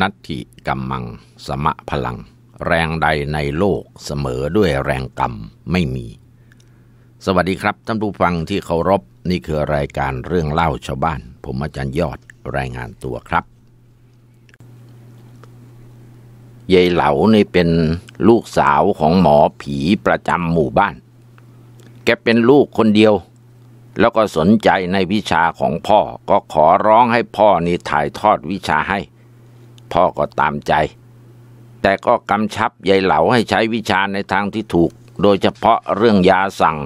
นัตถิกัมมังสมะพลัง แรงใดในโลกเสมอด้วยแรงกรรมไม่มี สวัสดีครับท่านผู้ฟังที่เคารพนี่คือรายการเรื่องเล่าชาวบ้าน ผมอาจารย์ยอดรายงานตัวครับยายเหลานี่เป็นลูกสาวของหมอผีประจำหมู่บ้าน แกเป็นลูกคนเดียว แล้วก็สนใจในวิชาของพ่อก็ขอร้องให้พ่อนี่ถ่ายทอดวิชาให้พ่อก็ตามใจ แต่ก็กำชับยายเหลาให้ใช้วิชาในทางที่ถูกโดยเฉพาะเรื่องยาสั่ง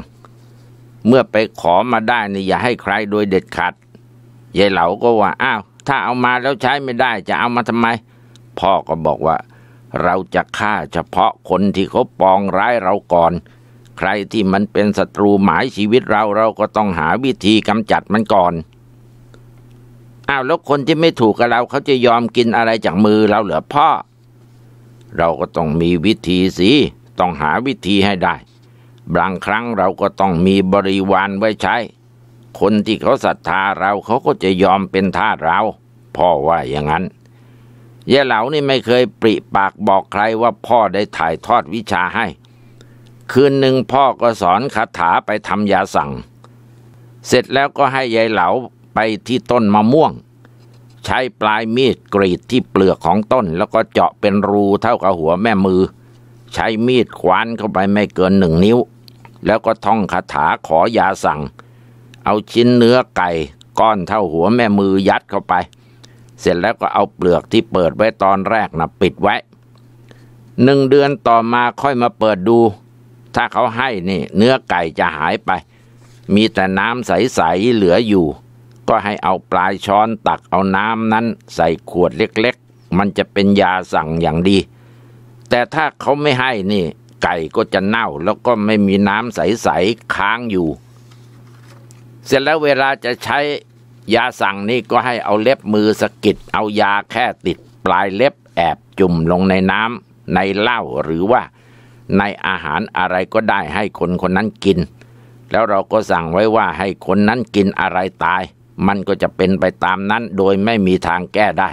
เมื่อไปขอมาได้นี่อย่าให้ใครโดยเด็ดขาดยายเหลาก็ว่า อ้าวถ้าเอามาแล้วใช้ไม่ได้จะเอามาทำไม พ่อก็บอกว่าเราจะฆ่าเฉพาะคนที่เขาปองร้ายเราก่อน ใครที่มันเป็นศัตรูหมายชีวิตเราเราก็ต้องหาวิธีกำจัดมันก่อนอ้าวแล้วคนที่ไม่ถูกกับเราเขาจะยอมกินอะไรจากมือเราเหรอพ่อ เราก็ต้องมีวิธีสิต้องหาวิธีให้ได้บางครั้งเราก็ต้องมีบริวารไว้ใช้ คนที่เขาศรัทธาเราเขาก็จะยอมเป็นทาสเราพ่อว่าอย่างนั้นยายเหล่านี่ไม่เคยปริปากบอกใครว่าพ่อได้ถ่ายทอดวิชาให้คืนหนึ่งพ่อก็สอนคาถาไปทำยาสั่ง เสร็จแล้วก็ให้ยายเหลาไปที่ต้นมะม่วง ใช้ปลายมีดกรีดที่เปลือกของต้น แล้วก็เจาะเป็นรูเท่ากับหัวแม่มือ ใช้มีดขวานเข้าไปไม่เกินหนึ่งนิ้ว แล้วก็ท่องคาถาขอยาสั่งเอาชิ้นเนื้อไก่ ก้อนเท่าหัวแม่มือยัดเข้าไป เสร็จแล้วก็เอาเปลือกที่เปิดไว้ตอนแรกนะปิดไว้ หนึ่งเดือนต่อมาค่อยมาเปิดดู ถ้าเขาให้นี่ เนื้อไก่จะหายไป มีแต่น้ำใส ๆ เหลืออยู่ก็ให้เอาปลายช้อนตักเอาน้ำนั้นใส่ขวดเล็กๆ มันจะเป็นยาสั่งอย่างดี แต่ถ้าเขาไม่ให้นี่ไก่ก็จะเน่าแล้วก็ไม่มีน้ำใสๆค้างอยู่ เสร็จแล้วเวลาจะใช้ยาสั่งนี่ก็ให้เอาเล็บมือสกิดเอายาแค่ติดปลายเล็บแอบจุ่มลงในน้ำในเหล้าหรือว่า ในอาหารอะไรก็ได้ให้คนคนนั้นกิน แล้วเราก็สั่งไว้ว่าให้คนนั้นกินอะไรตายมันก็จะเป็นไปตามนั้น โดยไม่มีทางแก้ได้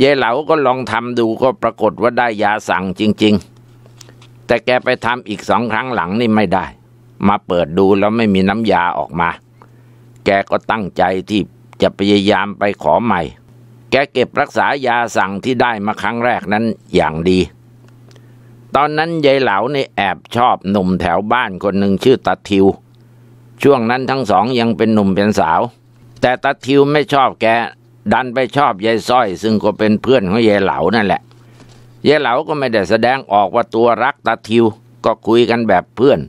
ยายเหลาก็ลองทำดูก็ปรากฏว่าได้ยาสั่งจริง ๆ แต่แกไปทำอีกสองครั้งหลังนี่ไม่ได้ มาเปิดดูแล้วไม่มีน้ำยาออกมา แกก็ตั้งใจที่จะพยายามไปขอใหม่ แกเก็บรักษายาสั่งที่ได้มาครั้งแรกนั้นอย่างดี ตอนนั้นยายเหลาในแอบชอบหนุ่มแถวบ้านคนหนึ่งชื่อตัดทิว ช่วงนั้นทั้งสองยังเป็นหนุ่มเป็นสาวแต่ตาทิวไม่ชอบแก ดันไปชอบยายส้อย ซึ่งก็เป็นเพื่อนของยายเหลานั่นแหละ ยายเหลาก็ไม่ได้แสดงออกว่าตัวรักตาทิวก็คุยกันแบบเพื่อน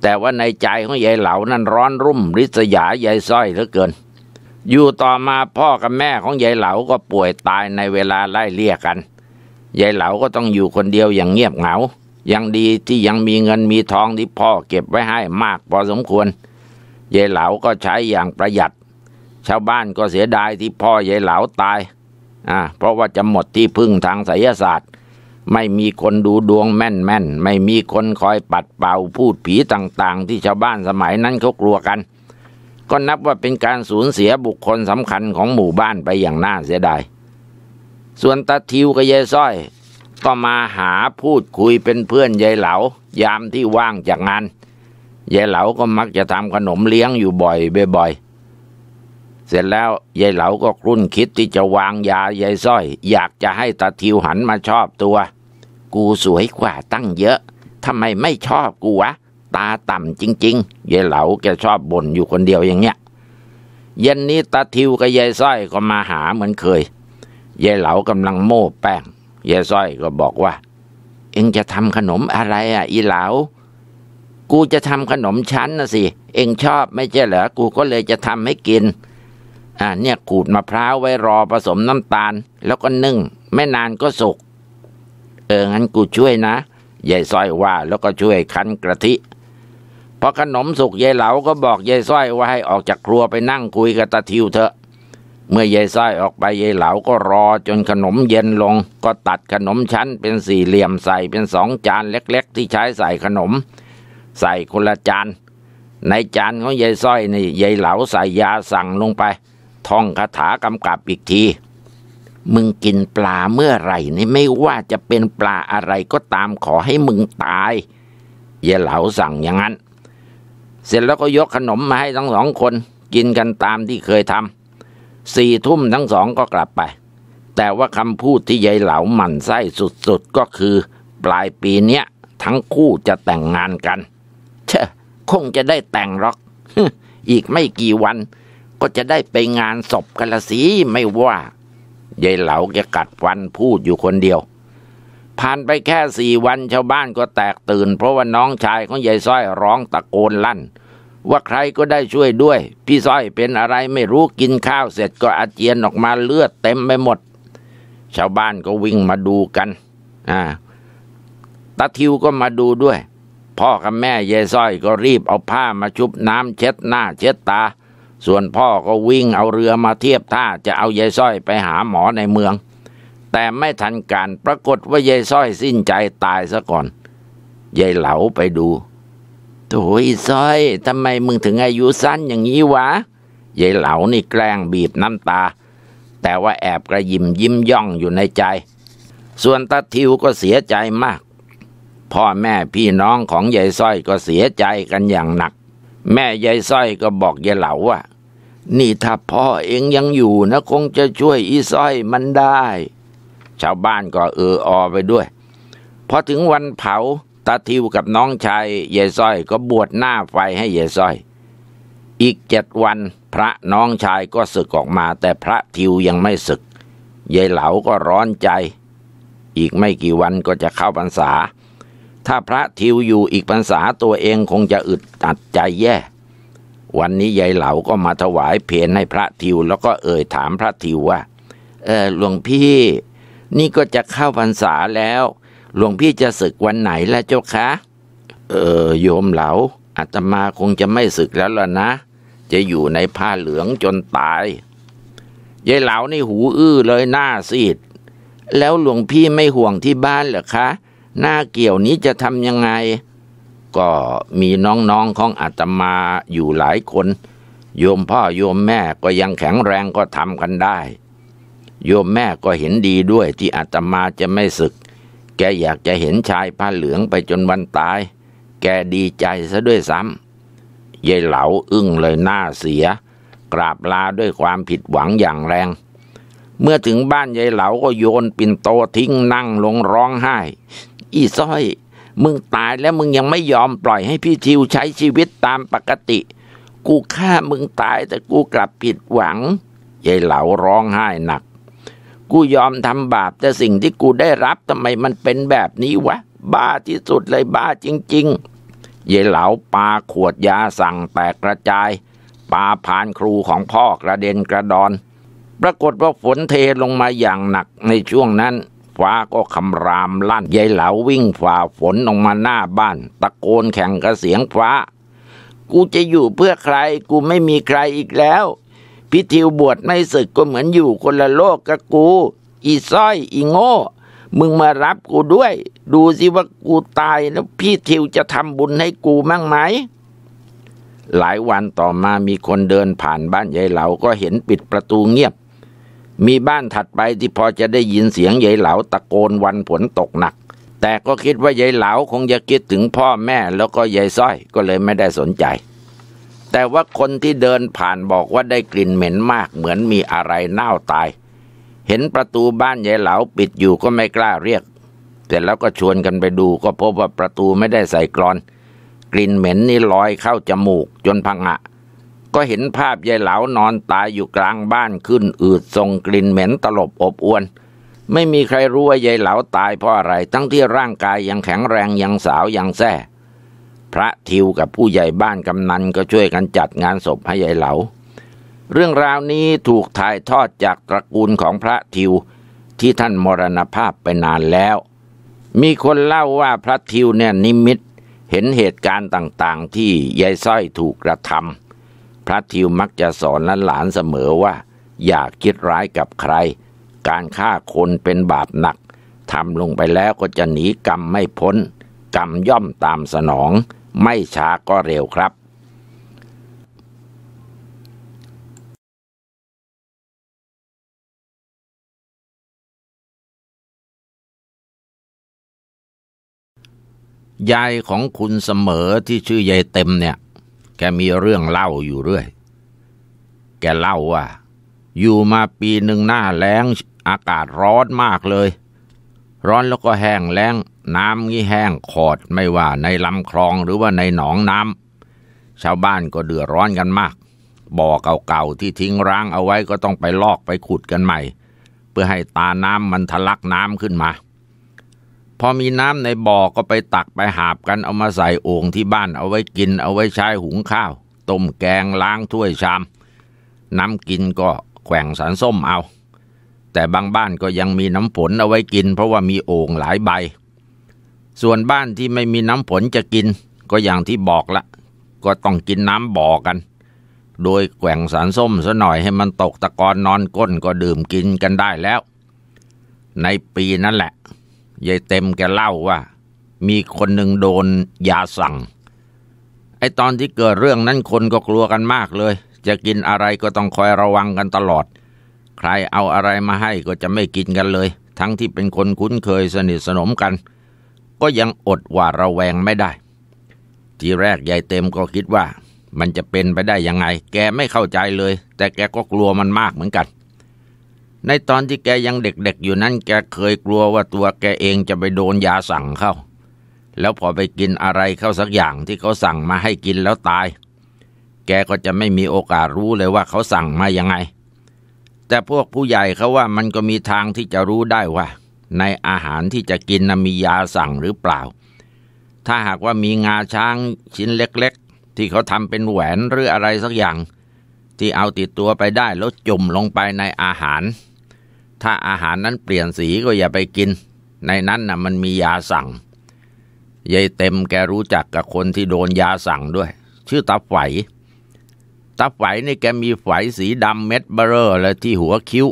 แต่ว่าในใจของยายเหลานั้นร้อนรุ่ม ริษยายายส้อยเหลือเกิน อยู่ต่อมาพ่อกับแม่ของยายเหลาก็ป่วยตายในเวลาไล่เลี่ยกันยายเหลาก็ต้องอยู่คนเดียวอย่างเงียบเหงายังดีที่ยังมีเงินมีทองที่พ่อเก็บไว้ให้มากพอสมควรยายเหลาก็ใช้อย่างประหยัดชาวบ้านก็เสียดายที่พ่อยายเหลาตาย อ่า เพราะว่าจะหมดที่พึ่งทางไสยศาสตร์ ไม่มีคนดูดวงแม่นแม่น ไม่มีคนคอยปัดเป่าพูดผีต่างๆที่ชาวบ้านสมัยนั้นเขากลัวกัน ก็นับว่าเป็นการสูญเสียบุคคลสำคัญของหมู่บ้านไปอย่างน่าเสียดาย ส่วนตาทิวกับยายส้อยก็มาหาพูดคุยเป็นเพื่อนยายเหลา ยามที่ว่างจากงานยายเหลาก็มักจะทำขนมเลี้ยงอยู่บ่อยบ่อยๆเสร็จแล้วยายเหลาก็รุ่นคิดที่จะวางยายายส้อยอยากจะให้ตาทิวหันมาชอบตัว กูสวยกว่าตั้งเยอะทำไมไม่ชอบกูวะ ตาต่ำจริงๆยายเหลาแกชอบบ่นอยู่คนเดียวอย่างเนี้ยเย็นนี้ตาทิวกับยายส้อยก็มาหาเหมือนเคยยายเหลากำลังโม้แป้งยายส้อยก็บอกว่า เอ็งจะทำขนมอะไรอ่ะ อีเหลา กูจะทำขนมชั้นนะสิเอ็งชอบไม่ใช่เหรอกูก็เลยจะทำให้กินอ่าเนี่ยขูดมะพร้าวไว้รอผสมน้ำตาลแล้วก็นึ่ง ไม่นานก็สุกเอองั้นกูช่วยนะยายส้อยว่าแล้วก็ช่วยคั้นกะทิ พอขนมสุกยายเหลาก็บอกยายส้อยว่าให้ออกจากครัวไปนั่งคุยกับตาทิวเถอะ เมื่อยายส้อยออกไปยายเหลาก็รอจนขนมเย็นลงก็ตัดขนมชั้นเป็นสี่เหลี่ยมใส่เป็นสองจานเล็ก ๆ ที่ใช้ใส่ขนม ใส่คนละจานในจานของยายส้อยนี่ยายเหลาใส่ยาสั่งลงไปท่องคาถากำกับอีกที มึงกินปลาเมื่อไหร่นี่ไม่ว่าจะเป็นปลาอะไรก็ตามขอให้มึงตายยยเหลาสั่งอย่างนั้น เสร็จแล้วก็ยกขนมมาให้ทั้งสองคนกินกันตามที่เคยทำสี่ทุ่มทั้งสองก็กลับไป แต่ว่าคำพูดที่ยายเหลาหมั่นไส้สุดๆก็คือ ปลายปีเนี้ยทั้งคู่จะแต่งงานกัน เช่คงจะได้แต่งหรอก อีกไม่กี่วันก็จะได้ไปงานศพกันละสีไม่ว่ายายเหลาแกกัดฟันพูดอยู่คนเดียว ผ่านไปแค่สี่วัน ชาวบ้านก็แตกตื่น เพราะว่าน้องชายของยายส้อยร้องตะโกนลั่น ว่าใครก็ได้ช่วยด้วย พี่ส้อยเป็นอะไรไม่รู้กินข้าว เสร็จก็อาเจียนออกมาเลือดเต็มไปหมด ชาวบ้านก็วิ่งมาดูกันอ่าตาทิวก็มาดูด้วย พ่อกับแม่ยายส้อยก็รีบเอาผ้ามาชุบน้ำเช็ดหน้า เช็ดตาส่วนพ่อก็วิ่งเอาเรือมาเทียบท่าจะเอายายส้อยไปหาหมอในเมือง แต่ไม่ทันการปรากฏว่ายายส้อยสิ้นใจตายซะก่อนยายเหลาไปดูโถยส้อยทำไมมึงถึงอายุสั้นอย่างนี้วะยายเหลานี่แกล้งบีบน้ำตา แต่ว่าแอบกระยิมยิ้มย่องอยู่ในใจ ส่วนตาทิวก็เสียใจมาก พ่อแม่พี่น้องของยายส้อยก็เสียใจกันอย่างหนักแม่ยายสร้อยก็บอกยายเหลาว่า นี่ถ้าพ่อเองยังอยู่นะคงจะช่วยอีสร้อยมันได้ ชาวบ้านก็เอออไปด้วย พอถึงวันเผาตาทิวกับน้องชายยายสร้อยก็บวชหน้าไฟให้ยายสร้อย อีกเจ็ดวันพระน้องชายก็ศึกออกมาแต่พระทิวยังไม่ศึก ยายเหลาก็ร้อนใจ อีกไม่กี่วันก็จะเข้าพรรษาถ้าพระทิวอยู่อีกพรรษาตัวเองคงจะอึดอัดใจแย่ วันนี้ยายเหลา ก็มาถวายเพนให้พระทิว แล้วก็เอ่ยถามพระทิวว่าเออหลวงพี่ นี่ก็จะเข้าพรรษาแล้ว หลวงพี่จะศึกวันไหนล่ะเจ้าคะ เออ โยมเหลา อาตมาคงจะไม่ศึกแล้วล่ะนะ จะอยู่ในผ้าเหลืองจนตายยายเหลานี่หูอื้อเลยหน้าซีดแล้วหลวงพี่ไม่ห่วงที่บ้านเหรอคะหน้าเกี่ยวนี้จะทำยังไง ก็มีน้องๆของอาตมาอยู่หลายคน โยมพ่อโยมแม่ก็ยังแข็งแรงก็ทำกันได้ โยมแม่ก็เห็นดีด้วยที่อาตมาจะไม่ศึก แกอยากจะเห็นชายผ้าเหลืองไปจนวันตาย แกดีใจซะด้วยซ้ำยายเหลาอึ้งเลยหน้าเสีย กราบลาด้วยความผิดหวังอย่างแรง เมื่อถึงบ้านยายเหลาก็โยนปิ่นโตทิ้งนั่งลงร้องไห้อีสร้อย มึงตายแล้วมึงยังไม่ยอมปล่อยให้พี่ทิวใช้ชีวิตตามปกติ กูฆ่ามึงตายแต่กูกลับผิดหวังยายเหลาร้องไห้หนัก กูยอมทำบาปแต่สิ่งที่กูได้รับทำไมมันเป็นแบบนี้วะ บ้าที่สุดเลยบ้าจริงๆยายเหลาปาขวดยาสั่งแตกกระจาย ปาผ่านครูของพ่อกระเด็นกระดอน ปรากฏว่าฝนเทลงมาอย่างหนักในช่วงนั้นฟ้าก็คำรามลั่นยายเหลาวิ่งฝ่าฝนลงมาหน้าบ้านตะโกนแข่งกับเสียงฟ้า กูจะอยู่เพื่อใครกูไม่มีใครอีกแล้วพิทีวบวชไม่ศึกก็เหมือนอยู่คนละโลกกับกู อีส้อย อีโง่มึงมารับกูด้วย ดูสิว่ากูตายแล้วพี่ทิวจะทำบุญให้กูมั่งไหม หลายวันต่อมามีคนเดินผ่านบ้านยายเหลาก็เห็นปิดประตูเงียบมีบ้านถัดไปที่พอจะได้ยินเสียงยายเหลาตะโกนวันฝนตกหนัก แต่ก็คิดว่ายายเหลาคงจะคิดถึงพ่อแม่แล้วก็ยายส้อยก็เลยไม่ได้สนใจ แต่ว่าคนที่เดินผ่านบอกว่าได้กลิ่นเหม็นมากเหมือนมีอะไรเน่าตาย เห็นประตูบ้านยายเหลาปิดอยู่ก็ไม่กล้าเรียกเสร็จแล้วก็ชวนกันไปดู ก็พบว่าประตูไม่ได้ใส่กรอน กลิ่นเหม็นนี่ลอยเข้าจมูก จนพังอะก็เห็นภาพยายเหลานอนตายอยู่กลางบ้านขึ้นอืดทรงกลิ่นเหม็นตลบอบอวนไม่มีใครรู้ว่ายายเหลาตายเพราะอะไรทั้งที่ร่างกายยังแข็งแรงยังสาว ยังแซ่พระทิวกับผู้ใหญ่บ้านกำนันก็ช่วยกันจัดงานศพให้ยายเหลา เรื่องราวนี้ถูกถ่ายทอดจากตระกูลของพระทิวที่ท่านมรณภาพไปนานแล้ว มีคนเล่าว่าพระทิวเนี่ยนิมิต เห็นเหตุการณ์ต่างๆ ที่ยายส้อยถูกกระทำพระทิวมักจะสอนหลานเสมอว่า อย่าคิดร้ายกับใคร การฆ่าคนเป็นบาปหนัก ทำลงไปแล้วก็จะหนีกรรมไม่พ้น กรรมย่อมตามสนองไม่ช้าก็เร็วครับ ยายของคุณเสมอที่ชื่อยายเต็มเนี่ยแกมีเรื่องเล่าอยู่เรื่อย แกเล่าว่า อยู่มาปีหนึ่งหน้าแล้งอากาศร้อนมากเลย ร้อนแล้วก็แห้งแล้ง น้ำงี้แห้ง ขอดไม่ว่าในลำคลองหรือว่าในหนองน้ำ ชาวบ้านก็เดือดร้อนกันมาก บ่อเก่าๆที่ทิ้งร้างเอาไว้ก็ต้องไปลอกไปขุดกันใหม่ เพื่อให้ตาน้ำมันทะลักน้ำขึ้นมาพอมีน้ำในบ่อก็ไปตักไปหาบกันเอามาใส่โอ่งที่บ้านเอาไว้กินเอาไว้ใช้หุงข้าวต้มแกงล้างถ้วยชาม น้ำกินก็แขวงสารส้มเอา แต่บางบ้านก็ยังมีน้ำฝนเอาไว้กิน เพราะว่ามีโอ่งหลายใบ ส่วนบ้านที่ไม่มีน้ำฝนจะกิน ก็อย่างที่บอกละก็ต้องกินน้ำบ่อกัน โดยแขวงสารส้มซะหน่อยให้มันตกตะกอนนอนก้นก็ดื่มกินกันได้แล้ว ในปีนั่นแหละยายเต็มแกเล่าว่า มีคนหนึ่งโดน ยาสั่ง ไอตอนที่เกิดเรื่องนั้นคนก็กลัวกันมากเลย จะกินอะไรก็ต้องคอยระวังกันตลอด ใครเอาอะไรมาให้ก็จะไม่กินกันเลย ทั้งที่เป็นคนคุ้นเคยสนิทสนมกัน ก็ยังอดหวาดระแวงไม่ได้ ทีแรกยายเต็มก็คิดว่ามันจะเป็นไปได้ยังไง แกไม่เข้าใจเลย แต่แกก็กลัวมันมากเหมือนกันในตอนที่แกยังเด็กๆ อยู่นั้นแกเคยกลัวว่าตัวแกเองจะไปโดนยาสั่งเข้า แล้วพอไปกินอะไรเข้าสักอย่างที่เขาสั่งมาให้กินแล้วตาย แกก็จะไม่มีโอกาสรู้เลยว่าเขาสั่งมายังไง แต่พวกผู้ใหญ่เขาว่ามันก็มีทางที่จะรู้ได้ว่า ในอาหารที่จะกินนมียาสั่งหรือเปล่า ถ้าหากว่ามีงาช้างชิ้นเล็กๆ ที่เขาทำเป็นแหวนหรืออะไรสักอย่าง ที่เอาติดตัวไปได้แล้วจุ่มลงไปในอาหารถ้าอาหารนั้นเปลี่ยนสีก็อย่าไปกิน ในนั้นนะ่ะมันมียาสั่งยายเต็มแกรู้จักกับคนที่โดนยาสั่งด้วย ชื่อตาไฝตาไฝนี่แกมีไฝสีดำเม็ดเบ้อเลยที่หัวคิ้ว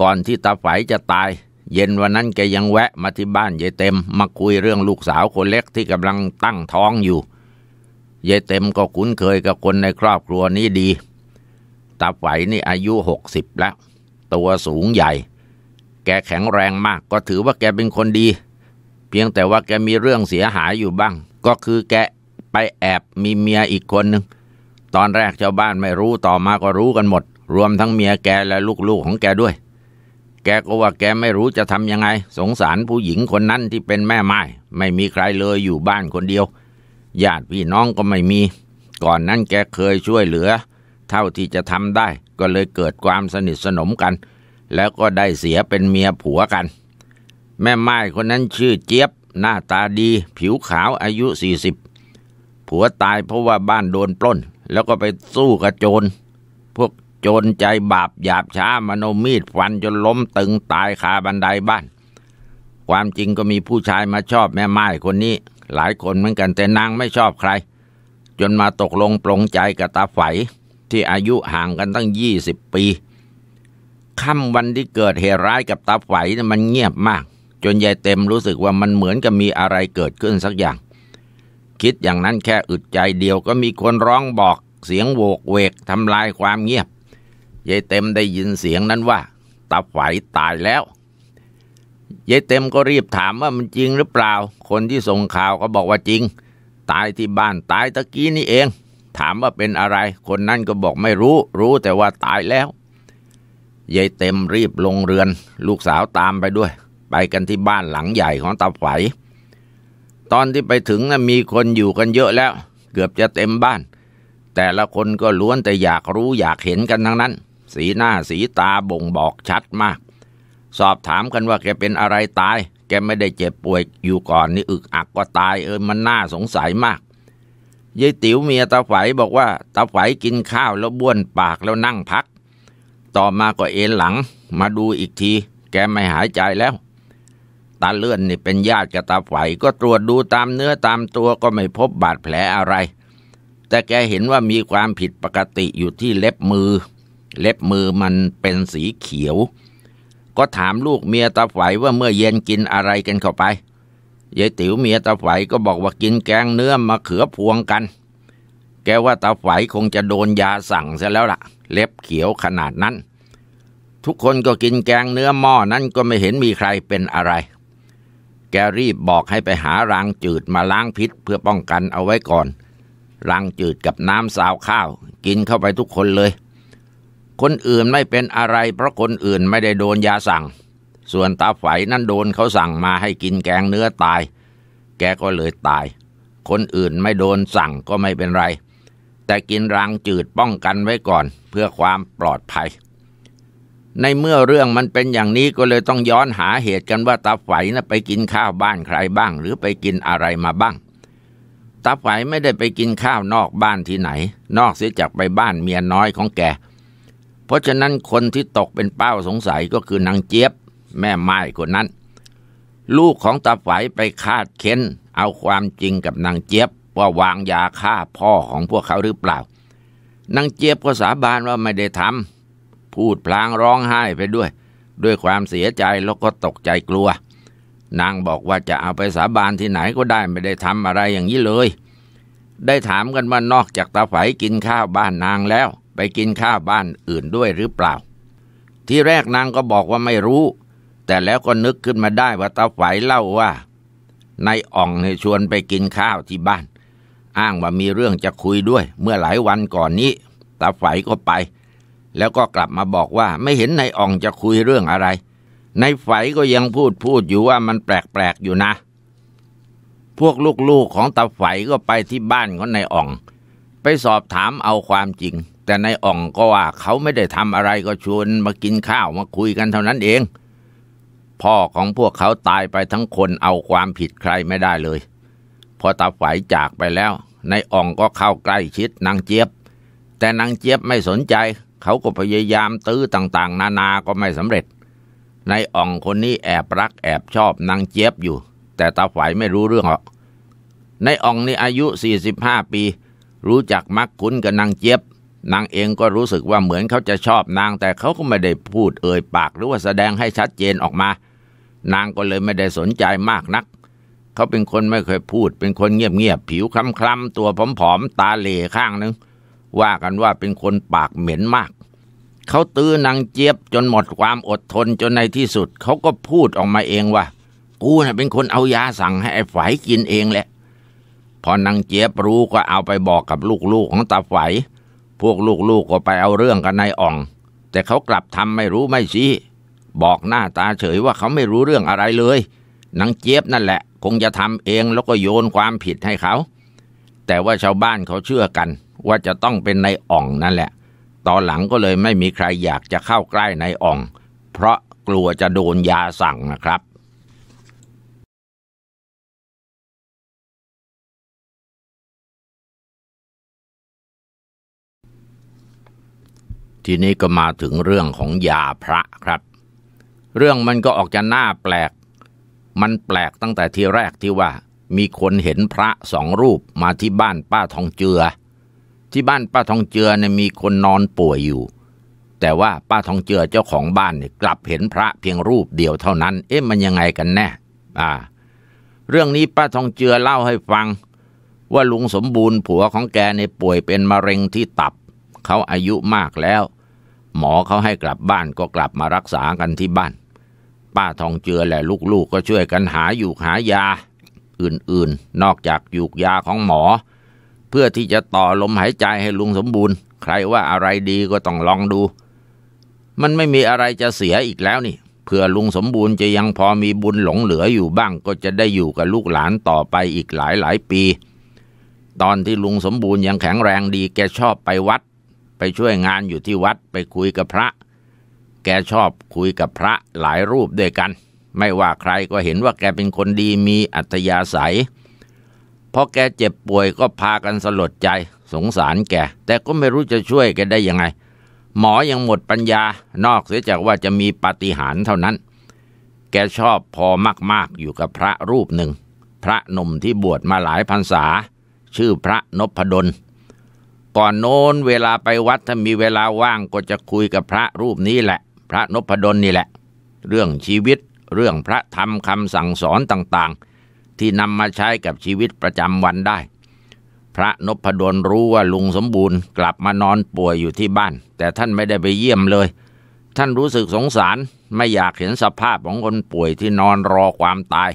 ก่อนที่ตาไฝจะตาย เย็นวันนั้นแกยังแวะมาที่บ้านยายเต็ม มาคุยเรื่องลูกสาวคนเล็กที่กำลังตั้งท้องอยู่ยายเต็มก็คุ้นเคยกับคนในครอบครัวนี้ดีตาไฝนี่อายุหกสิบแล้วตัวสูงใหญ่ แกแข็งแรงมากก็ถือว่าแกเป็นคนดี เพียงแต่ว่าแกมีเรื่องเสียหายอยู่บ้าง ก็คือแกไปแอบมีเมียอีกคนหนึ่งตอนแรกชาวบ้านไม่รู้ต่อมาก็รู้กันหมด รวมทั้งเมียแกและลูกๆของแกด้วย แกก็ว่าแกไม่รู้จะทำยังไง สงสารผู้หญิงคนนั้นที่เป็นแม่ไม้ไม่มีใครเลยอยู่บ้านคนเดียวญาติพี่น้องก็ไม่มี ก่อนนั้นแกเคยช่วยเหลือ เท่าที่จะทำได้ก็เลยเกิดความสนิทสนมกัน แล้วก็ได้เสียเป็นเมียผัวกัน แม่ไม้คนนั้นชื่อเจี๊ยบ หน้าตาดี ผิวขาวอายุสสี่ิบผัวตายเพราะว่าบ้านโดนปล้น แล้วก็ไปสู้กับโจร พวกโจรใจบาป หยาบช้ามโนมีดฟันจนล้มตึงตายคาบันไดบ้าน ความจริงก็มีผู้ชายมาชอบแม่ไม้คนนี้ หลายคนเหมือนกันแต่นางไม่ชอบใคร จนมาตกลงปลงใจกับตาไฝที่อายุห่างกันตั้งยี่สิบปีค่ำวันที่เกิดเหตุร้ายกับตาไฝมันเงียบมาก จนยายเต็มรู้สึกว่ามันเหมือนกับมีอะไรเกิดขึ้นสักอย่าง คิดอย่างนั้นแค่อึดใจเดียวก็มีคนร้องบอกเสียงโวกเวกทำลายความเงียบยายเต็มได้ยินเสียงนั้นว่าตาไฝตายแล้วยายเต็มก็รีบถามว่ามันจริงหรือเปล่า คนที่ส่งข่าวก็บอกว่าจริง ตายที่บ้านตายตะกี้นี่เองถามว่าเป็นอะไร คนนั่นก็บอกไม่รู้ รู้แต่ว่าตายแล้วยายเต็มรีบลงเรือน ลูกสาวตามไปด้วย ไปกันที่บ้านหลังใหญ่ของตาไฝตอนที่ไปถึงนะมีคนอยู่กันเยอะแล้ว เกือบจะเต็มบ้าน แต่ละคนก็ล้วนแต่อยากรู้อยากเห็นกันทั้งนั้น สีหน้าสีตาบ่งบอกชัดมาก สอบถามกันว่าแกเป็นอะไรตาย แกไม่ได้เจ็บป่วยอยู่ก่อนนี่อึกอักก็ตายเออมันน่าสงสัยมากยายติ๋วเมียตาไฝบอกว่า ตาไฝกินข้าวแล้วบ้วนปากแล้วนั่งพัก ต่อมาก็เอ็นหลังมาดูอีกที แกไม่หายใจแล้วตาเลื่อนนี่เป็นญาติกับตาไฝก็ตรวจดูตามเนื้อตามตัวก็ไม่พบบาดแผลอะไร แต่แกเห็นว่ามีความผิดปกติอยู่ที่เล็บมือ เล็บมือมันเป็นสีเขียว ก็ถามลูกเมียตาไฝว่าเมื่อเย็นกินอะไรกันเข้าไปยายติ๋วเมียตาไฝก็บอกว่ากินแกงเนื้อมาเขือพวงกัน แกว่าตาไฝคงจะโดนยาสั่งซะแล้วละ่ะ เล็บเขียวขนาดนั้น ทุกคนก็กินแกงเนื้อหม้อนั้นก็ไม่เห็นมีใครเป็นอะไร แกรีบบอกให้ไปหารังจืดมาล้างพิษ เพื่อป้องกันเอาไว้ก่อนรังจืดกับน้ำสาวข้าว กินเข้าไปทุกคนเลย คนอื่นไม่เป็นอะไรเพราะคนอื่นไม่ได้โดนยาสั่งส่วนตาไฝนั่นโดนเขาสั่งมาให้กินแกงเนื้อตาย แกก็เลยตาย คนอื่นไม่โดนสั่งก็ไม่เป็นไร แต่กินรังจืดป้องกันไว้ก่อนเพื่อความปลอดภัย ในเมื่อเรื่องมันเป็นอย่างนี้ก็เลยต้องย้อนหาเหตุกันว่าตาไฝนะไปกินข้าวบ้านใครบ้าง หรือไปกินอะไรมาบ้าง ตาไฝไม่ได้ไปกินข้าวนอกบ้านที่ไหน นอกเสียจากไปบ้านเมียน้อยของแก เพราะฉะนั้นคนที่ตกเป็นเป้าสงสัยก็คือนางเจี๊ยบแม่ไม้คน นั้น ลูกของตาไฝไปคาดเค้นเอาความจริงกับนางเจี๊ยบว่าวางยาฆ่าพ่อของพวกเขาหรือเปล่า นางเจี๊ยบก็สาบานว่าไม่ได้ทำ พูดพลางร้องไห้ไปด้วย ด้วยความเสียใจแล้วก็ตกใจกลัว นางบอกว่าจะเอาไปสาบาน ที่ไหนก็ได้ไม่ได้ทำอะไรอย่างนี้เลย ได้ถามกันว่านอกจากตาฝไยกินข้าวบ้านนางแล้ว ไปกินข้าวบ้านอื่นด้วยหรือเปล่า ที่แรกนางก็บอกว่าไม่รู้แต่แล้วก็นึกขึ้นมาได้ว่าตาฝาเล่าว่านายอ่องให้ชวนไปกินข้าวที่บ้าน อ้างว่ามีเรื่องจะคุยด้วย เมื่อหลายวันก่อนนี้ตาฝาก็ไป แล้วก็กลับมาบอกว่าไม่เห็นนายอ่องจะคุยเรื่องอะไรนายฝก็ยังพูดพูดอยู่ว่ามันแปลกๆอยู่นะ พวกลูกๆของตาฝาก็ไปที่บ้านของนายอ่องไปสอบถามเอาความจริง แต่นายอ่องก็ว่า เขาไม่ได้ทำอะไรก็ชวนมากินข้าวมาคุยกันเท่านั้นเองพ่อของพวกเขาตายไปทั้งคนเอาความผิดใครไม่ได้เลยพอตาฝายจากไปแล้วนายอ่องก็เข้าใกล้ชิดนางเจี๊ยบ แต่นางเจี๊ยบไม่สนใจ เขาก็พยายามตื้อต่างๆ นานา ก็ไม่สำเร็จนายอ่องคนนี้แอบรักแอบชอบนางเจี๊ยบอยู่ แต่ตาฝายไม่รู้เรื่องหรอกนายอ่องนี่อายุ 45 ปีรู้จักมักคุ้นกับนางเจี๊ยบนางเองก็รู้สึกว่าเหมือนเขาจะชอบนางแต่เขาก็ไม่ได้พูด เอ่ยปากหรือว่าแสดงให้ชัดเจนออกมานางก็เลยไม่ได้สนใจมากนัก เขาเป็นคนไม่เคยพูดเป็นคนเงียบๆผิวคล้ำๆตัวผอมๆตาเหล่ข้างนึงว่ากันว่าเป็นคนปากเหม็นมากเขาตื้อนางเจี๊ยบจนหมดความอดทนจนในที่สุดเขาก็พูดออกมาเองว่า กูนะ่ะเป็นคนเอายาสั่งให้ไอ้ฝายกินเองแหละพอนางเจี๊ยบรู้ก็เอาไปบอกกับลูกๆของตาฝายพวกลูกๆกก็ไปเอาเรื่องกันนายอ่องแต่เขากลับทำไม่รู้ไม่ชี้บอกหน้าตาเฉยว่าเขาไม่รู้เรื่องอะไรเลยนางเจี๊ยบนั่นแหละ คงจะทำเองแล้วก็โยนความผิดให้เขา แต่ว่าชาวบ้านเขาเชื่อกันว่าจะต้องเป็นนายอ่องนั่นแหละ ตอนหลังก็เลยไม่มีใครอยากจะเข้าใกล้นายอ่อง เพราะกลัวจะโดนยาสั่งนะครับ ทีนี้ก็มาถึงเรื่องของยาพระครับเรื่องมันก็ออกจะหน้าแปลก มันแปลกตั้งแต่ทีแรกที่ว่ามีคนเห็นพระสองรูปมาที่บ้านป้าทองเจือ ที่บ้านป้าทองเจือเนี่ยมีคนนอนป่วยอยู่ แต่ว่าป้าทองเจือเจ้าของบ้านเนี่ยกลับเห็นพระเพียงรูปเดียวเท่านั้น เอ๊ะมันยังไงกันแน่ อ่า เรื่องนี้ป้าทองเจือเล่าให้ฟัง ว่าลุงสมบูรณ์ผัวของแกเนี่ยป่วยเป็นมะเร็งที่ตับ เขาอายุมากแล้ว หมอเขาให้กลับบ้านก็กลับมารักษากันที่บ้านป้าทองเจือและลูกๆกก็ช่วยกันหาอยู่หายา อื่นๆนอกจากอยูกยาของหมอ เพื่อที่จะต่อลมหายใจให้ลุงสมบูรณ์ ใครว่าอะไรดีก็ต้องลองดู มันไม่มีอะไรจะเสียอีกแล้วนี่ เพื่อลุงสมบูรณ์จะยังพอมีบุญหลงเหลืออยู่บ้าง ก็จะได้อยู่กับลูกหลานต่อไปอีกหลายหลายปี ตอนที่ลุงสมบูรณ์ยังแข็งแรงดีแกชอบไปวัด ไปช่วยงานอยู่ที่วัดไปคุยกับพระแกชอบคุยกับพระหลายรูปด้วยกัน ไม่ว่าใครก็เห็นว่าแกเป็นคนดีมีอัธยาศัยพอแกเจ็บป่วยก็พากันสลดใจสงสารแก แต่ก็ไม่รู้จะช่วยแกได้ยังไง หมอยังหมดปัญญานอกเสียจากว่าจะมีปาฏิหาริย์เท่านั้น แกชอบพอมากๆอยู่กับพระรูปหนึ่ง พระนมที่บวชมาหลายพรรษา ชื่อพระนพดลก่อนโน้นเวลาไปวัดถ้ามีเวลาว่างก็จะคุยกับพระรูปนี้แหละพระนพดลนี่แหละ เรื่องชีวิตเรื่องพระธรรมคำสั่งสอนต่างๆ ที่นำมาใช้กับชีวิตประจำวันได้ พระนพดลรู้ว่าลุงสมบูรณ์กลับมานอนป่วยอยู่ที่บ้าน แต่ท่านไม่ได้ไปเยี่ยมเลย ท่านรู้สึกสงสารไม่อยากเห็นสภาพของคนป่วยที่นอนรอความตาย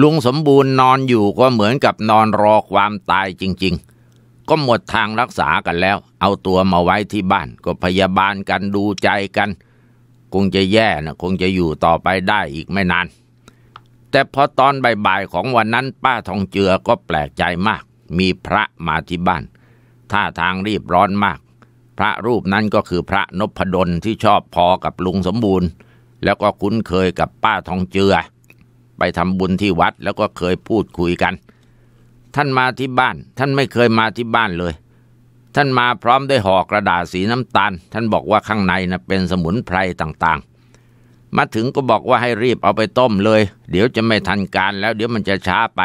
ลุงสมบูรณ์นอนอยู่ก็เหมือนกับนอนรอความตายจริงๆ ก็หมดทางรักษากันแล้ว เอาตัวมาไว้ที่บ้าน ก็พยาบาลกันดูใจกันคงจะแย่นะคงจะอยู่ต่อไปได้อีกไม่นาน แต่พอตอนบ่ายๆของวันนั้นป้าทองเจือก็แปลกใจมาก มีพระมาที่บ้าน ท่าทางรีบร้อนมาก พระรูปนั้นก็คือพระนพดลที่ชอบพอกับลุงสมบูรณ์ แล้วก็คุ้นเคยกับป้าทองเจือ ไปทำบุญที่วัดแล้วก็เคยพูดคุยกัน ท่านมาที่บ้านท่านไม่เคยมาที่บ้านเลยท่านมาพร้อมด้วยห่อกระดาษสีน้ำตาล ท่านบอกว่าข้างในนะเป็นสมุนไพรต่างๆ มาถึงก็บอกว่าให้รีบเอาไปต้มเลย เดี๋ยวจะไม่ทันการแล้ว เดี๋ยวมันจะช้าไป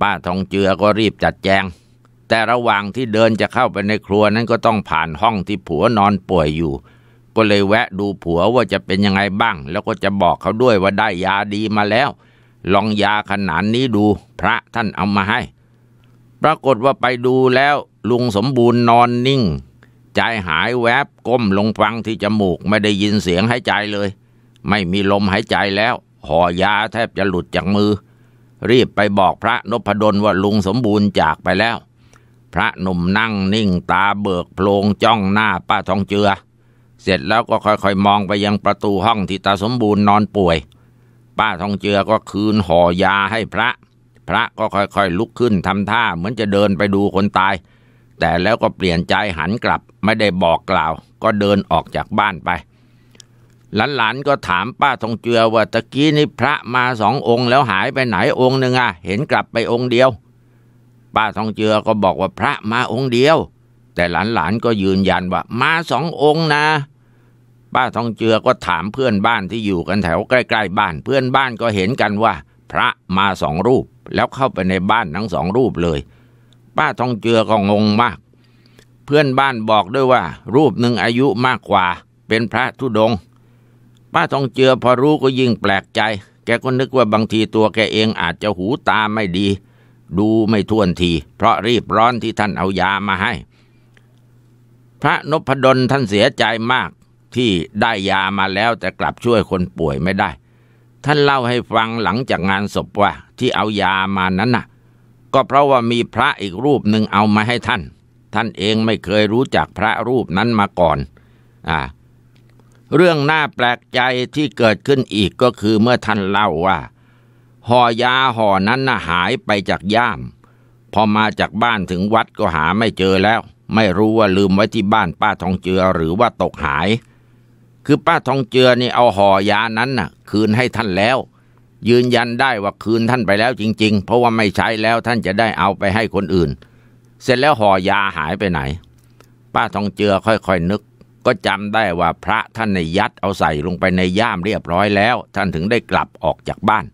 ป้าทองเจือก็รีบจัดแจง แต่ระหว่างที่เดินจะเข้าไปในครัวนั้นก็ต้องผ่านห้องที่ผัวนอนป่วยอยู่ ก็เลยแวะดูผัวว่าจะเป็นยังไงบ้าง แล้วก็จะบอกเขาด้วยว่าได้ยาดีมาแล้ว ลองยาขนาดนี้ดู พระท่านเอามาให้ ปรากฏว่าไปดูแล้วลุงสมบูรณ์นอนนิ่งใจหายแวบก้มลงฟังที่จมูกไม่ได้ยินเสียงหายใจเลย ไม่มีลมหายใจแล้ว ห่อยาแทบจะหลุดจากมือรีบไปบอกพระนพดลว่าลุงสมบูรณ์จากไปแล้ว พระหนุ่มนั่งนิ่งตาเบิกโพลงจ้องหน้าป้าทองเจือ เสร็จแล้วก็ค่อยๆมองไปยังประตูห้องที่ตาสมบูรณ์นอนป่วย ป้าทองเจือก็คืนห่อยาให้พระ พระก็ค่อยๆลุกขึ้นทำท่าเหมือนจะเดินไปดูคนตายแต่แล้วก็เปลี่ยนใจหันกลับไม่ได้บอกกล่าว ก็เดินออกจากบ้านไป หลานๆก็ถามป้าทองเจือว่าตะกี้นี่พระมาสององค์แล้วหายไปไหนองค์หนึ่งอะเห็นกลับไปองค์เดียว ป้าทองเจือก็บอกว่าพระมาองค์เดียว แต่หลานๆก็ยืนยันว่ามาสององค์นะป้าทองเจือก็ถามเพื่อนบ้านที่อยู่กันแถวใกล้ๆบ้านเพื่อนบ้านก็เห็นกันว่า พระมาสองรูปแล้วเข้าไปในบ้านทั้งสองรูปเลยป้าทองเจือก็งงมาก เพื่อนบ้านบอกด้วยว่ารูปหนึ่งอายุมากกว่า เป็นพระธุดงป้าทองเจือพอรู้ก็ยิ่งแปลกใจ แกก็นึกว่าบางทีตัวแกเองอาจจะหูตาไม่ดี ดูไม่ท่วนที เพราะรีบร้อนที่ท่านเอายามาให้ พระนพดลท่านเสียใจมากที่ได้ยามาแล้วแต่กลับช่วยคนป่วยไม่ได้ ท่านเล่าให้ฟังหลังจากงานศพว่า ที่เอายามานั้นน่ะก็เพราะว่ามีพระอีกรูปหนึ่งเอามาให้ท่าน ท่านเองไม่เคยรู้จักพระรูปนั้นมาก่อนอ่าเรื่องน่าแปลกใจที่เกิดขึ้นอีกก็คือเมื่อท่านเล่าว่าห่อยาห่อนั้นน่ะหายไปจากย่าม พอมาจากบ้านถึงวัดก็หาไม่เจอแล้ว ไม่รู้ว่าลืมไว้ที่บ้านป้าทองเจือหรือว่าตกหาย คือป้าทองเจือนี่เอาห่อยานั้นน่ะ คืนให้ท่านแล้วยืนยันได้ว่าคืนท่านไปแล้วจริง ๆ เพราะว่าไม่ใช้แล้วท่านจะได้เอาไปให้คนอื่น เสร็จแล้วห่อยาหายไปไหน ป้าทองเจือค่อยๆนึก ก็จำได้ว่าพระท่านในยัดเอาใส่ลงไปในย่ามเรียบร้อยแล้ว ท่านถึงได้กลับออกจากบ้าน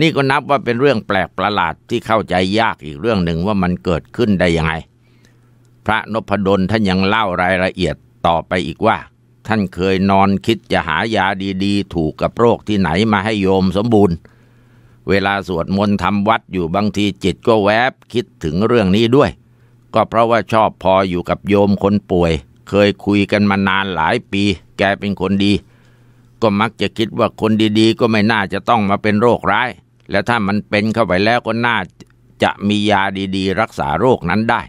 นี่ก็นับว่าเป็นเรื่องแปลกประหลาดที่เข้าใจยากอีกเรื่องหนึ่งว่ามันเกิดขึ้นได้ยังไง พระนพดลท่านยังเล่ารายละเอียดต่อไปอีกว่าท่านเคยนอนคิดจะหายาดีๆ ถูกกับโรคที่ไหนมาให้โยมสมบูรณ์ เวลาสวดมนต์ทำวัดอยู่บางทีจิตก็แวบคิดถึงเรื่องนี้ด้วย ก็เพราะว่าชอบพออยู่กับโยมคนป่วย เคยคุยกันมานานหลายปีแกเป็นคนดี ก็มักจะคิดว่าคนดีๆ ก็ไม่น่าจะต้องมาเป็นโรคร้าย และถ้ามันเป็นเข้าไปแล้วก็น่าจะมียาดีๆ รักษาโรคนั้นได้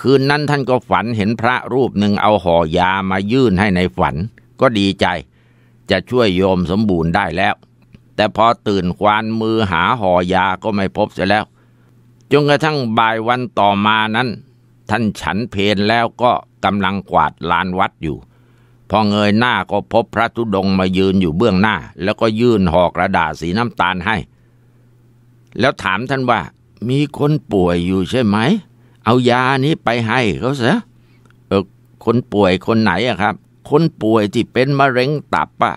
คืนนั้นท่านก็ฝันเห็นพระรูปหนึ่งเอาห่อยามายื่นให้ในฝัน ก็ดีใจจะช่วยโยมสมบูรณ์ได้แล้ว แต่พอตื่นควานมือหาห่อยาก็ไม่พบเสียแล้วจนกระทั่งบ่ายวันต่อมานั้น ท่านฉันเพนแล้วก็กำลังกวาดลานวัดอยู่ พอเงยหน้าก็พบพระธุดงมายืนอยู่เบื้องหน้า แล้วก็ยื่นห่อกระดาษสีน้ำตาลให้ แล้วถามท่านว่ามีคนป่วยอยู่ใช่ไหมเอายานี้ไปให้ เขาเสียเออคนป่วยคนไหนอะครับ คนป่วยที่เป็นมะเร็งตับอะ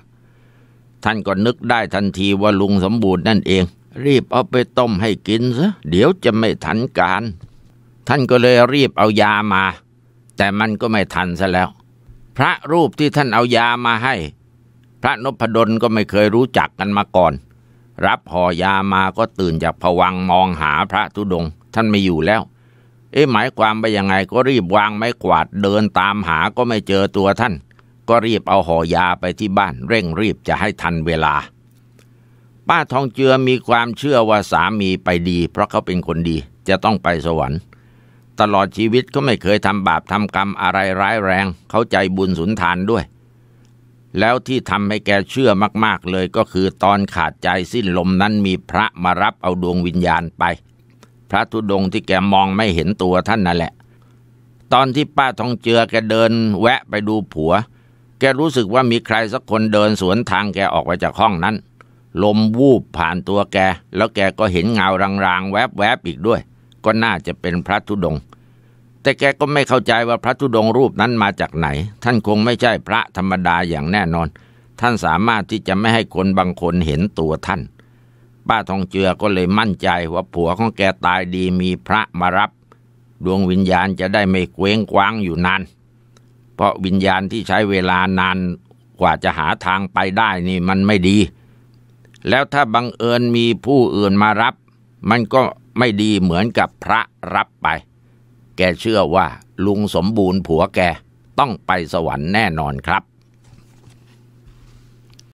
ท่านก็นึกได้ทันทีว่าลุงสมบูรณ์นั่นเอง รีบเอาไปต้มให้กินซะ เดี๋ยวจะไม่ทันการ ท่านก็เลยรีบเอายามา แต่มันก็ไม่ทันซะแล้ว พระรูปที่ท่านเอายามาให้ พระนพดลก็ไม่เคยรู้จักกันมาก่อน รับห่อยามาก็ตื่นจากผวังมองหาพระธุดง ท่านไม่อยู่แล้วเอ๊ะหมายความไปยังไงก็รีบวางไม้กวาดเดินตามหาก็ไม่เจอตัวท่านก็รีบเอาห่อยาไปที่บ้านเร่งรีบจะให้ทันเวลา ป้าทองเจือมีความเชื่อว่าสามีไปดี เพราะเขาเป็นคนดีจะต้องไปสวรรค์ตลอดชีวิตก็ไม่เคยทำบาปทำกรรมอะไรร้ายแรง เขาใจบุญสุนทานด้วย แล้วที่ทำให้แกเชื่อมากๆเลยก็คือตอนขาดใจสิ้นลมนั้นมีพระมารับเอาดวงวิญญาณไปพระธุดงที่แกมองไม่เห็นตัวท่านนั่นแหละ ตอนที่ป้าทองเจือแกเดินแวะไปดูผัว แกรู้สึกว่ามีใครสักคนเดินสวนทางแกออกไปจากห้องนั้น ลมวูบผ่านตัวแกแล้วแกก็เห็นเงารางๆแวบๆอีกด้วย ก็น่าจะเป็นพระธุดง แต่แกก็ไม่เข้าใจว่าพระธุดงรูปนั้นมาจากไหน ท่านคงไม่ใช่พระธรรมดาอย่างแน่นอน ท่านสามารถที่จะไม่ให้คนบางคนเห็นตัวท่านป้าทองเจือก็เลยมั่นใจว่าผัวของแกตายดีมีพระมารับ ดวงวิญญาณจะได้ไม่เคว้งคว้างอยู่นานเพราะวิญญาณที่ใช้เวลานานกว่าจะหาทางไปได้นี่มันไม่ดี แล้วถ้าบังเอิญมีผู้อื่นมารับ มันก็ไม่ดีเหมือนกับพระรับไป แกเชื่อว่าลุงสมบูรณ์ผัวแกต้องไปสวรรค์แน่นอนครับ